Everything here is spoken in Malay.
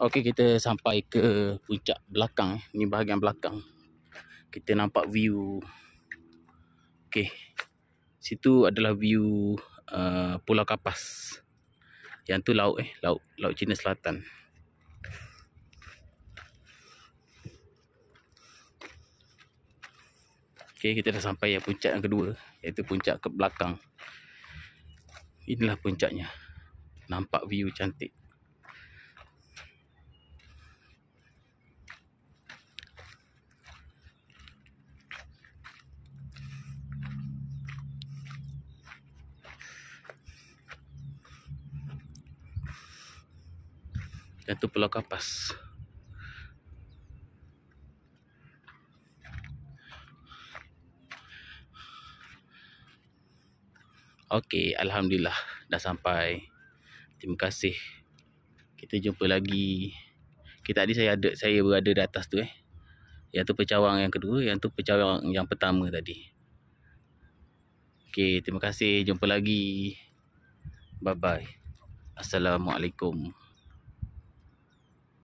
Okey kita sampai ke puncak belakang eh. ni bahagian belakang. Kita nampak view. Okey. Situ adalah view uh, Pulau Kapas. Yang tu laut eh, laut laut China Selatan. Okey kita dah sampai yang puncak yang kedua iaitu puncak ke belakang. Inilah puncaknya. Nampak view cantik. iaitu Pulau Kapas. Okey, alhamdulillah dah sampai. Terima kasih. Kita jumpa lagi. Kita tadi saya ada saya berada di atas tu eh. Yang tu pecawang yang kedua, yang tu pecawang yang pertama tadi. Okey, terima kasih. Jumpa lagi. Bye bye. Assalamualaikum.